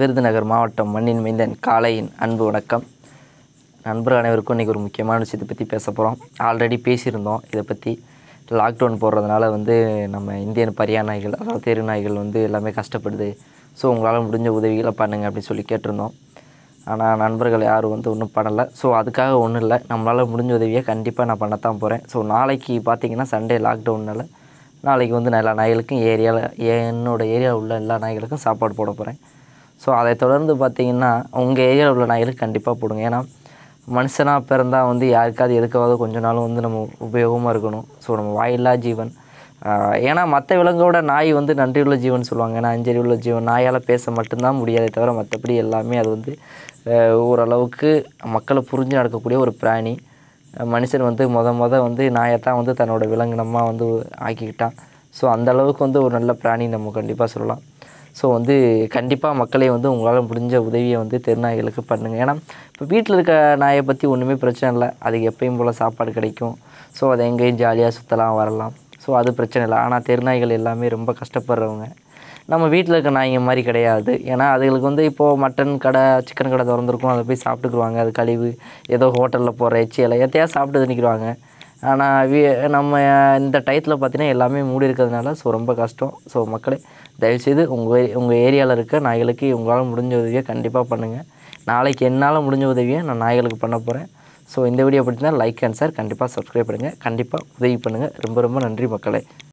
விருதுநகர் மாவட்டம் மண்ணின் மைந்தன் காலையின் அன்பு வணக்கம் நண்பர் அனைவருக்கும் இன்றைக்கி ஒரு முக்கியமான விஷயத்தை பற்றி பேச போகிறோம் ஆல்ரெடி பேசியிருந்தோம் இதை பற்றி லாக்டவுன் போடுறதுனால வந்து நம்ம இந்தியன் பரியா நாய்கள் அதாவது தெரு நாய்கள் வந்து எல்லாமே கஷ்டப்படுது ஸோ உங்களால் முடிஞ்ச உதவிகளை பண்ணுங்கள் அப்படின்னு சொல்லி கேட்டிருந்தோம் ஆனால் நண்பர்கள் யாரும் வந்து ஒன்றும் பண்ணலை ஸோ அதுக்காக ஒன்றும் இல்லை நம்மளால் முடிஞ்ச உதவியை கண்டிப்பாக நான் பண்ணத்தான் போகிறேன் ஸோ நாளைக்கு பார்த்திங்கன்னா சண்டே லாக்டவுனால் நாளைக்கு வந்து எல்லா நாய்களுக்கும் ஏரியாவில் என்னோடய ஏரியாவில் உள்ள எல்லா நாய்களுக்கும் சாப்பாடு போட போகிறேன் ஸோ அதை தொடர்ந்து பார்த்திங்கன்னா உங்கள் ஏரியாவில் உள்ள நாய்களுக்கு கண்டிப்பாக போடுங்க ஏன்னா மனுஷனாக பிறந்தால் வந்து யாருக்காவது எதுக்காவது கொஞ்ச நாளும் வந்து நம்ம உபயோகமாக இருக்கணும் ஸோ நம்ம வாயில்லா ஜீவன் ஏன்னா மற்ற விலங்கோட நாய் வந்து நன்றியுள்ள ஜீவன் சொல்லுவாங்க ஏன்னா அஞ்சறி உள்ள ஜீவன் நாயால் பேச மட்டும்தான் முடியாதே தவிர மற்றபடி எல்லாமே அது வந்து ஓரளவுக்கு மக்களை புரிஞ்சு நடக்கக்கூடிய ஒரு பிராணி மனுஷன் வந்து மொத மொத வந்து நாயை தான் வந்து தன்னோட விலங்கினமாக வந்து ஆக்கிக்கிட்டான் ஸோ அந்தளவுக்கு வந்து ஒரு நல்ல பிராணி நம்ம கண்டிப்பாக சொல்லலாம் ஸோ வந்து கண்டிப்பாக மக்களே வந்து உங்களால் முடிஞ்ச உதவியை வந்து தெருநாய்களுக்கு பண்ணுங்கள் ஏன்னா இப்போ வீட்டில் இருக்க நாயை பற்றி ஒன்றுமே பிரச்சனை இல்லை அதுக்கு எப்பயும் போல் சாப்பாடு கிடைக்கும் ஸோ அதை எங்கேயும் ஜாலியாக சுற்றலாம் வரலாம் ஸோ அது பிரச்சனை இல்லை ஆனால் தெருநாய்கள் எல்லாமே ரொம்ப கஷ்டப்படுறவங்க நம்ம வீட்டில் இருக்க நாய்ங்க மாதிரி கிடையாது ஏன்னா அதுகளுக்கு வந்து இப்போது மட்டன் கடை சிக்கன் கடை திறந்துருக்கும் அதை போய் சாப்பிட்டுக்குருவாங்க அது கழிவு ஏதோ ஹோட்டலில் போகிற எச்சி எல்லாம் எத்தையாக சாப்பிட்டு நிற்கிறாங்க ஆனால் வி நம்ம இந்த டயத்தில் பார்த்தீங்கன்னா எல்லாமே மூடி இருக்கிறதுனால ஸோ ரொம்ப கஷ்டம் ஸோ மக்களே தயவுசெய்து உங்கள் உங்கள் ஏரியாவில் இருக்க நாய்களுக்கு உங்களால் முடிஞ்ச உதவியை கண்டிப்பாக பண்ணுங்கள் நாளைக்கு என்னால் முடிஞ்ச உதவியை நான் நாய்களுக்கு பண்ண போகிறேன் ஸோ இந்த வீடியோ பிடிச்சிருந்தால் லைக் அண்ட் சார் கண்டிப்பாக சப்ஸ்கிரைப் பண்ணுங்கள் கண்டிப்பாக உதவி பண்ணுங்கள் ரொம்ப ரொம்ப நன்றி மக்களே